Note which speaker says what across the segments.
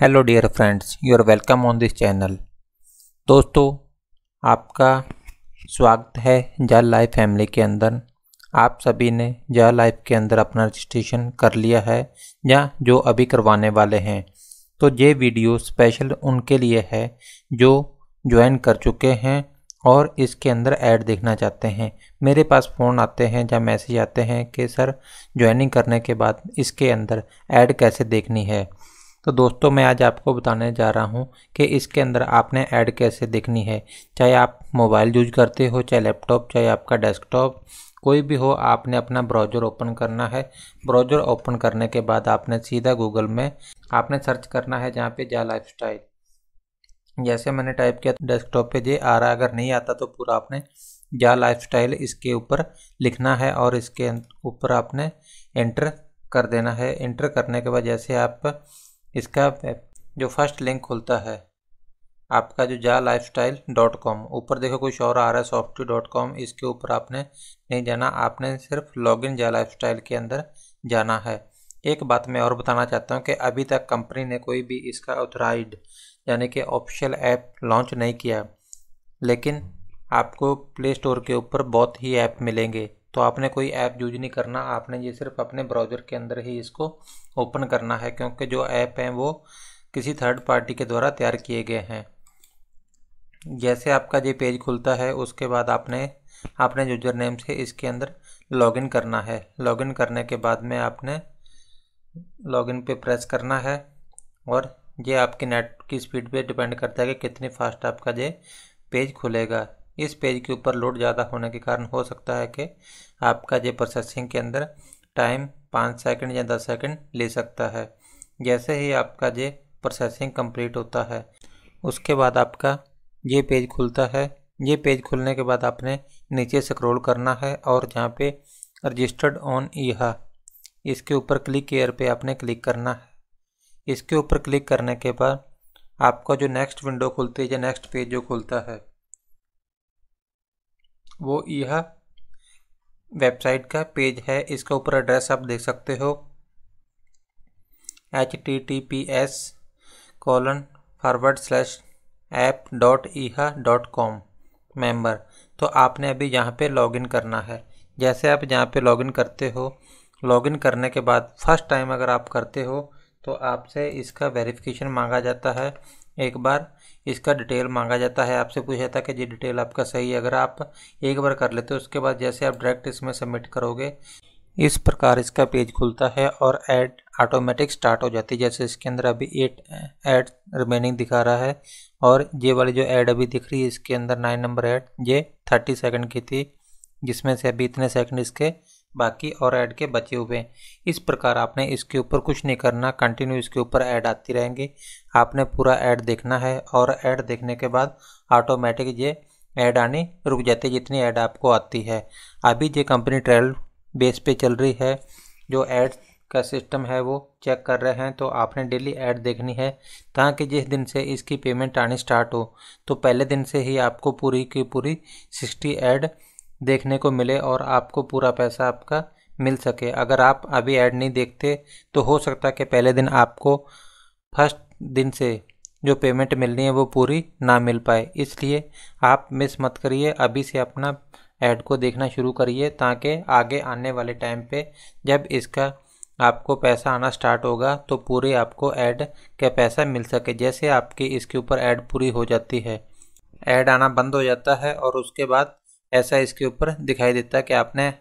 Speaker 1: hello dear friends you are welcome on this channel दोस्तों आपका स्वागत है जल लाइफ फैमिली के अंदर आप सभी ने जल लाइफ के अंदर अपना रजिस्ट्रेशन कर लिया है या जो अभी करवाने वाले हैं तो ये वीडियो स्पेशल उनके लिए है जो ज्वाइन कर चुके हैं और इसके अंदर ऐड देखना चाहते हैं मेरे पास फ़ोन आते हैं या मैसेज आते हैं कि सर ज्वाइनिंग करने के बाद इसके अंदर ऐड कैसे देखनी है तो दोस्तों मैं आज आपको बताने जा रहा हूँ कि इसके अंदर आपने ऐड कैसे देखनी है चाहे आप मोबाइल यूज करते हो चाहे लैपटॉप चाहे आपका डेस्कटॉप कोई भी हो आपने अपना ब्राउज़र ओपन करना है ब्राउज़र ओपन करने के बाद आपने सीधा गूगल में आपने सर्च करना है जहाँ पे जा लाइफ स्टाइल जैसे मैंने टाइप किया डेस्कटॉप पे जे आ रहा अगर नहीं आता तो पूरा आपने जा लाइफ इसके ऊपर लिखना है और इसके ऊपर आपने एंटर कर देना है एंटर करने के बाद जैसे आप इसका जो फर्स्ट लिंक खुलता है आपका जो जा लाइफ स्टाइल डॉट कॉम ऊपर देखो कुछ और आ रहा है सॉफ्टवेयर डॉट कॉम इसके ऊपर आपने नहीं जाना आपने सिर्फ लॉगिन जा लाइफ स्टाइल के अंदर जाना है एक बात मैं और बताना चाहता हूँ कि अभी तक कंपनी ने कोई भी इसका ऑथराइड यानी कि ऑफिशियल ऐप लॉन्च नहीं किया लेकिन आपको प्ले स्टोर के ऊपर बहुत ही ऐप मिलेंगे तो आपने कोई ऐप यूज नहीं करना आपने ये सिर्फ अपने ब्राउज़र के अंदर ही इसको ओपन करना है क्योंकि जो ऐप हैं वो किसी थर्ड पार्टी के द्वारा तैयार किए गए हैं जैसे आपका ये पेज खुलता है उसके बाद आपने अपने यूजर नेम से इसके अंदर लॉगिन करना है लॉगिन करने के बाद में आपने लॉगिन पे प्रेस करना है और ये आपकी नेट की स्पीड पे डिपेंड करता है कि कितनी फास्ट आपका ये पेज खुलेगा इस पेज के ऊपर लोड ज़्यादा होने के कारण हो सकता है कि आपका जो प्रोसेसिंग के अंदर टाइम पाँच सेकंड या दस सेकंड ले सकता है जैसे ही आपका जो प्रोसेसिंग कंप्लीट होता है उसके बाद आपका ये पेज खुलता है ये पेज खुलने के बाद आपने नीचे स्क्रॉल करना है और जहाँ पे रजिस्टर्ड ऑन ईहा इसके ऊपर क्लिक एयर पे आपने क्लिक करना है इसके ऊपर क्लिक करने के बाद आपका जो नेक्स्ट विंडो खुलती है या नेक्स्ट पेज जो खुलता है वो यह वेबसाइट का पेज है इसके ऊपर एड्रेस आप देख सकते हो H T T P S colon forward slash app dot ईहा डॉट कॉम मेम्बर तो आपने अभी यहाँ पे लॉगिन करना है जैसे आप यहाँ पे लॉगिन करते हो लॉगिन करने के बाद फर्स्ट टाइम अगर आप करते हो तो आपसे इसका वेरिफिकेशन मांगा जाता है एक बार इसका डिटेल मांगा जाता है आपसे पूछा जाता है कि जी डिटेल आपका सही है अगर आप एक बार कर लेते हो उसके बाद जैसे आप डायरेक्ट इसमें सबमिट करोगे इस प्रकार इसका पेज खुलता है और ऐड ऑटोमेटिक स्टार्ट हो जाती है जैसे इसके अंदर अभी एट ऐड रिमेनिंग दिखा रहा है और ये वाली जो ऐड अभी दिख रही है इसके अंदर नाइन नंबर ऐड ये थर्टी सेकंड की थी जिसमें से अभी इतने सेकंड इसके बाकी और ऐड के बचे हुए इस प्रकार आपने इसके ऊपर कुछ नहीं करना कंटिन्यू इसके ऊपर ऐड आती रहेंगी आपने पूरा ऐड देखना है और ऐड देखने के बाद ऑटोमेटिक ये ऐड आनी रुक जाती है जितनी ऐड आपको आती है अभी ये कंपनी ट्रायल बेस पे चल रही है जो ऐड का सिस्टम है वो चेक कर रहे हैं तो आपने डेली ऐड देखनी है ताकि जिस दिन से इसकी पेमेंट आनी स्टार्ट हो तो पहले दिन से ही आपको पूरी की पूरी सिक्सटी ऐड देखने को मिले और आपको पूरा पैसा आपका मिल सके अगर आप अभी ऐड नहीं देखते तो हो सकता है कि पहले दिन आपको फर्स्ट दिन से जो पेमेंट मिलनी है वो पूरी ना मिल पाए इसलिए आप मिस मत करिए अभी से अपना ऐड को देखना शुरू करिए ताकि आगे आने वाले टाइम पे जब इसका आपको पैसा आना स्टार्ट होगा तो पूरे आपको ऐड का पैसा मिल सके जैसे आपकी इसके ऊपर ऐड पूरी हो जाती है ऐड आना बंद हो जाता है और उसके बाद ऐसा इसके ऊपर दिखाई देता है कि आपने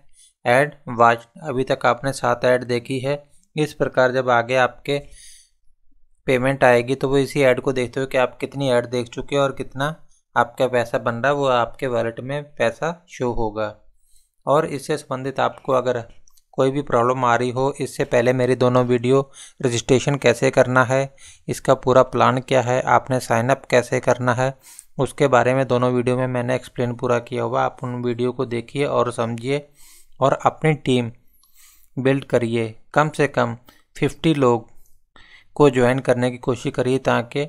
Speaker 1: ऐड वाच अभी तक आपने सात ऐड देखी है इस प्रकार जब आगे आपके पेमेंट आएगी तो वो इसी ऐड को देखते हुए कि आप कितनी ऐड देख चुके हैं और कितना आपका पैसा बन रहा है वो आपके वॉलेट में पैसा शो होगा और इससे संबंधित आपको अगर कोई भी प्रॉब्लम आ रही हो इससे पहले मेरी दोनों वीडियो रजिस्ट्रेशन कैसे करना है इसका पूरा प्लान क्या है आपने साइनअप कैसे करना है उसके बारे में दोनों वीडियो में मैंने एक्सप्लेन पूरा किया हुआ आप उन वीडियो को देखिए और समझिए और अपनी टीम बिल्ड करिए कम से कम फिफ्टी लोग को ज्वाइन करने की कोशिश करिए ताकि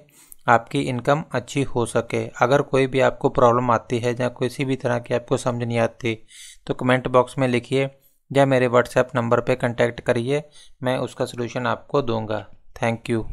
Speaker 1: आपकी इनकम अच्छी हो सके अगर कोई भी आपको प्रॉब्लम आती है या किसी भी तरह की आपको समझ नहीं आती तो कमेंट बॉक्स में लिखिए या मेरे व्हाट्सएप नंबर पे कांटेक्ट करिए मैं उसका सलूशन आपको दूंगा थैंक यू